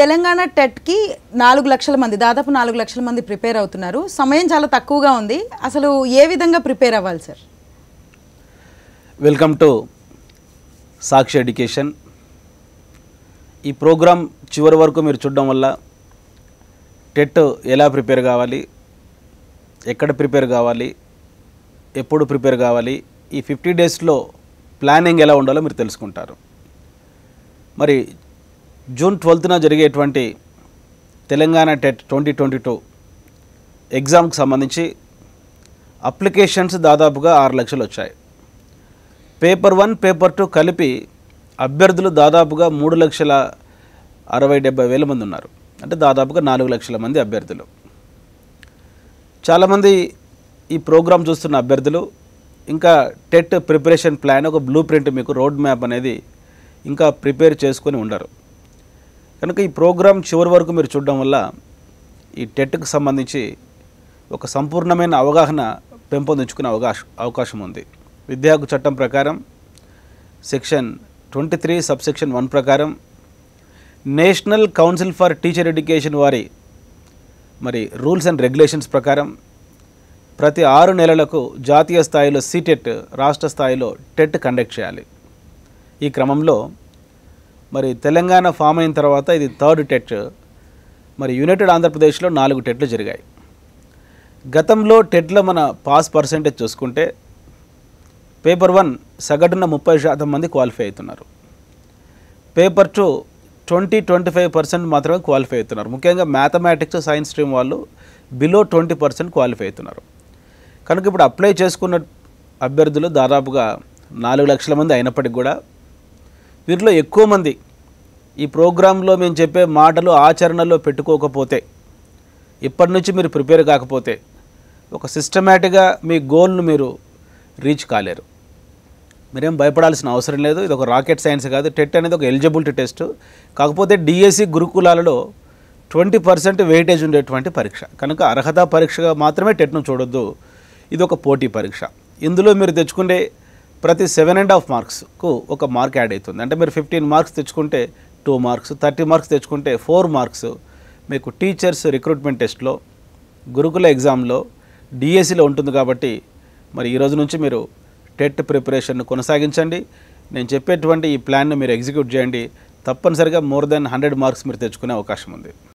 తెలంగాణ టెట్కి నాలుగు లక్షల మంది దాదాపు నాలుగు లక్షల మంది ప్రిపేర్ అవుతున్నారు సమయం చాలా తక్కువగా ఉంది అసలు ఏ విధంగా ప్రిపేర్ అవ్వాలి sir welcome to Sakshi education ఈ ప్రోగ్రాం చివరి వరకు మీరు చూడడం వల్ల టెట్ ఎలా ప్రిపేర్ కావాలి ఎక్కడ ప్రిపేర్ కావాలి ఎప్పుడు ప్రిపేర్ కావాలి ఈ ఫిఫ్టీ డేస్లో ప్లానింగ్ ఎలా ఉండాలో మీరు తెలుసుకుంటారు మరి జూన్ ట్వెల్త్న జరిగేటువంటి Telangana TET twenty twenty two ఎగ్జామ్కి సంబంధించి అప్లికేషన్స్ దాదాపుగా ఆరు లక్షలు వచ్చాయి పేపర్ వన్ పేపర్ టూ కలిపి అభ్యర్థులు దాదాపుగా మూడు లక్షల అరవై డెబ్బై వేల మంది ఉన్నారు అంటే దాదాపుగా నాలుగు లక్షల మంది అభ్యర్థులు చాలామంది ఈ ప్రోగ్రాం చూస్తున్న అభ్యర్థులు ఇంకా టెట్ ప్రిపరేషన్ ప్లాన్ ఒక బ్లూ ప్రింట్ మీకు రోడ్ మ్యాప్ అనేది ఇంకా ప్రిపేర్ చేసుకొని ఉండరు కనుక ఈ ప్రోగ్రాం చివరి వరకు మీరు చూడడం వల్ల ఈ టెట్కు సంబంధించి ఒక సంపూర్ణమైన అవగాహన పెంపొందించుకునే అవకాశం అవకాశం ఉంది విద్యా చట్టం ప్రకారం section twenty three subsection one ప్రకారం National Council for Teacher Education వారి మరి రూల్స్ అండ్ రెగ్యులేషన్స్ ప్రకారం ప్రతి ఆరు నెలలకు జాతీయ స్థాయిలో సీటెట్ రాష్ట్ర స్థాయిలో టెట్ కండక్ట్ చేయాలి ఈ క్రమంలో మరి తెలంగాణ ఫామ్ అయిన తర్వాత ఇది థర్డ్ టెట్ మరి యునైటెడ్ ఆంధ్రప్రదేశ్లో నాలుగు టెట్లు జరిగాయి గతంలో టెట్లో మన పాస్ పర్సంటేజ్ చూసుకుంటే పేపర్ వన్ సగటున ముప్పై శాతం మంది క్వాలిఫై అవుతున్నారు paper two twenty twenty five percent మాత్రమే క్వాలిఫై అవుతున్నారు ముఖ్యంగా మ్యాథమెటిక్స్ సైన్స్ స్ట్రీమ్ వాళ్ళు బిలో ట్వంటీ పర్సెంట్ క్వాలిఫై అవుతున్నారు కనుక ఇప్పుడు అప్లై చేసుకున్న అభ్యర్థులు దాదాపుగా నాలుగు లక్షల మంది అయినప్పటికీ కూడా వీరిలో ఎక్కువ మంది ఈ ప్రోగ్రాంలో మేము చెప్పే మాటలు ఆచరణలో పెట్టుకోకపోతే ఇప్పటి నుంచి మీరు ప్రిపేర్ కాకపోతే ఒక సిస్టమేటిక్గా మీ గోల్ను మీరు రీచ్ కాలేరు మీరేం భయపడాల్సిన అవసరం లేదు ఇది ఒక రాకెట్ సైన్స్ కాదు టెట్ అనేది ఒక ఎలిజిబిలిటీ టెస్ట్ కాకపోతే డిఎస్సి గురుకులాలలో ట్వంటీ పర్సెంట్ వెయిటేజ్ ఉండేటువంటి పరీక్ష కనుక అర్హత పరీక్షగా మాత్రమే టెట్ను చూడొద్దు ఇది ఒక పోటీ పరీక్ష ఇందులో మీరు తెచ్చుకునే ప్రతి సెవెన్ అండ్ హాఫ్ మార్క్స్కు ఒక మార్క్ యాడ్ అవుతుంది అంటే మీరు ఫిఫ్టీన్ మార్క్స్ తెచ్చుకుంటే టూ మార్క్స్ థర్టీ మార్క్స్ తెచ్చుకుంటే ఫోర్ మార్క్స్ మీకు టీచర్స్ రిక్రూట్మెంట్ టెస్ట్లో గురుకుల ఎగ్జామ్లో డిఎస్సిలో ఉంటుంది కాబట్టి మరి ఈరోజు నుంచి మీరు టెట్ ప్రిపరేషన్ను కొనసాగించండి నేను చెప్పేటువంటి ఈ ప్లాన్ను మీరు ఎగ్జిక్యూట్ చేయండి తప్పనిసరిగా మోర్ దెన్ హండ్రెడ్ మార్క్స్ మీరు తెచ్చుకునే అవకాశం ఉంది